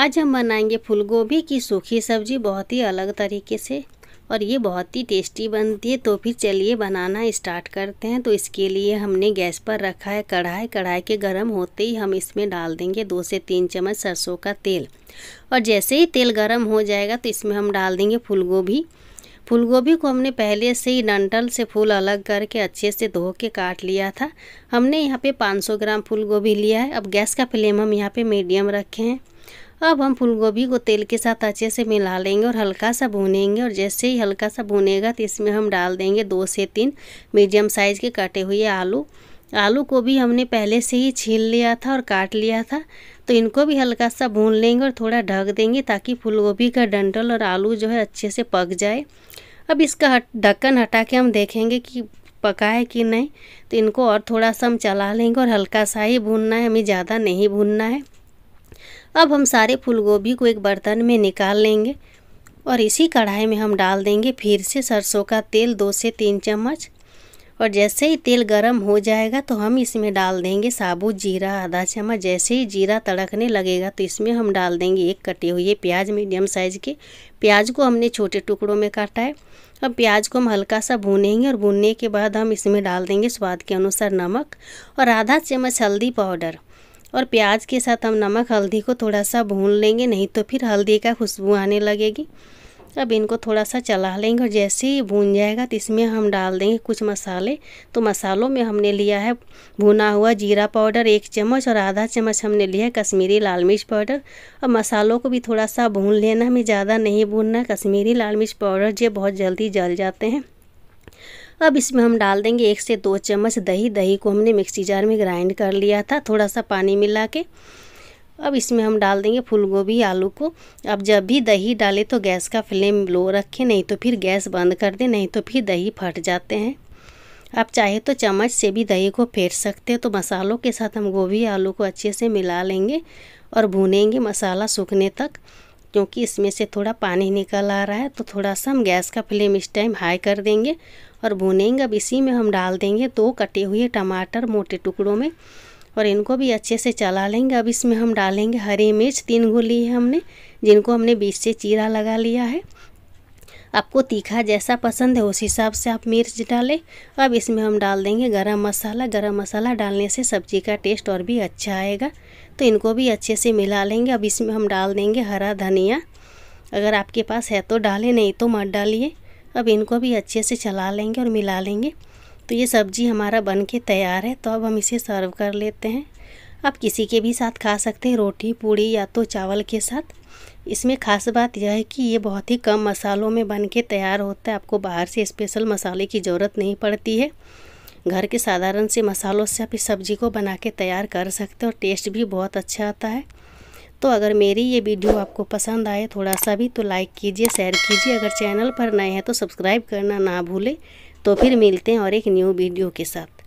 आज हम बनाएंगे फूलगोभी की सूखी सब्जी बहुत ही अलग तरीके से और ये बहुत ही टेस्टी बनती है तो फिर चलिए बनाना स्टार्ट करते हैं तो इसके लिए हमने गैस पर रखा है कढ़ाई कढ़ाई के गर्म होते ही हम इसमें डाल देंगे दो से तीन चम्मच सरसों का तेल और जैसे ही तेल गर्म हो जाएगा तो इसमें हम डाल देंगे फूलगोभी फूलगोभी को हमने पहले से ही डंटल से फूल अलग करके अच्छे से धो के काट लिया था हमने यहाँ पे 500 ग्राम फूलगोभी लिया है अब गैस का फ्लेम हम यहाँ पे मीडियम रखे हैं अब हम फूलगोभी को तेल के साथ अच्छे से मिला लेंगे और हल्का सा भूनेंगे और जैसे ही हल्का सा भूनेगा तो इसमें हम डाल देंगे दो से तीन मीडियम साइज़ के काटे हुए आलू आलू को भी हमने पहले से ही छील लिया था और काट लिया था तो इनको भी हल्का सा भून लेंगे और थोड़ा ढक देंगे ताकि फूलगोभी का डंडल और आलू जो है अच्छे से पक जाए अब इसका ढक्कन हटा के हम देखेंगे कि पका है कि नहीं तो इनको और थोड़ा सा हम चला लेंगे और हल्का सा ही भूनना है हमें ज़्यादा नहीं भूनना है अब हम सारे फूल गोभी को एक बर्तन में निकाल लेंगे और इसी कढ़ाई में हम डाल देंगे फिर से सरसों का तेल दो से तीन चम्मच और जैसे ही तेल गरम हो जाएगा तो हम इसमें डाल देंगे साबुत जीरा आधा चम्मच जैसे ही जीरा तड़कने लगेगा तो इसमें हम डाल देंगे एक कटे हुए प्याज मीडियम साइज़ के प्याज को हमने छोटे टुकड़ों में काटा है अब प्याज को हम हल्का सा भूनेंगे और भूनने के बाद हम इसमें डाल देंगे स्वाद के अनुसार नमक और आधा चम्मच हल्दी पाउडर और प्याज के साथ हम नमक हल्दी को थोड़ा सा भून लेंगे नहीं तो फिर हल्दी का खुशबू आने लगेगी अब इनको थोड़ा सा चला लेंगे और जैसे ही भून जाएगा तो इसमें हम डाल देंगे कुछ मसाले तो मसालों में हमने लिया है भुना हुआ जीरा पाउडर एक चम्मच और आधा चम्मच हमने लिया है कश्मीरी लाल मिर्च पाउडर और मसालों को भी थोड़ा सा भून लेना हमें ज़्यादा नहीं भूनना कश्मीरी लाल मिर्च पाउडर जो बहुत जल्दी जल जाते हैं अब इसमें हम डाल देंगे एक से दो चम्मच दही दही को हमने मिक्सी जार में ग्राइंड कर लिया था थोड़ा सा पानी मिला के अब इसमें हम डाल देंगे फूलगोभी आलू को अब जब भी दही डालें तो गैस का फ्लेम लो रखें नहीं तो फिर गैस बंद कर दें नहीं तो फिर दही फट जाते हैं आप चाहे तो चम्मच से भी दही को फेर सकते हैं तो मसालों के साथ हम गोभी आलू को अच्छे से मिला लेंगे और भूनेंगे मसाला सूखने तक क्योंकि इसमें से थोड़ा पानी निकल आ रहा है तो थोड़ा सा हम गैस का फ्लेम इस टाइम हाई कर देंगे और भुनेंगे अब इसी में हम डाल देंगे दो कटे हुए टमाटर मोटे टुकड़ों में और इनको भी अच्छे से चला लेंगे अब इसमें हम डालेंगे हरी मिर्च तीन गो ली है हमने जिनको हमने बीच से चीरा लगा लिया है आपको तीखा जैसा पसंद है उस हिसाब से आप मिर्च डालें अब इसमें हम डाल देंगे गरम मसाला गरम मसाला डालने से सब्ज़ी का टेस्ट और भी अच्छा आएगा तो इनको भी अच्छे से मिला लेंगे अब इसमें हम डाल देंगे हरा धनिया अगर आपके पास है तो डालें नहीं तो मत डालिए अब इनको भी अच्छे से चला लेंगे और मिला लेंगे तो ये सब्ज़ी हमारा बन के तैयार है तो अब हम इसे सर्व कर लेते हैं आप किसी के भी साथ खा सकते हैं रोटी पूड़ी या तो चावल के साथ इसमें खास बात यह है कि ये बहुत ही कम मसालों में बन के तैयार होता है आपको बाहर से स्पेशल मसाले की ज़रूरत नहीं पड़ती है घर के साधारण से मसालों से आप इस सब्ज़ी को बना के तैयार कर सकते हो और टेस्ट भी बहुत अच्छा आता है तो अगर मेरी ये वीडियो आपको पसंद आए थोड़ा सा भी तो लाइक कीजिए शेयर कीजिए अगर चैनल पर नए हैं तो सब्सक्राइब करना ना भूलें तो फिर मिलते हैं और एक न्यू वीडियो के साथ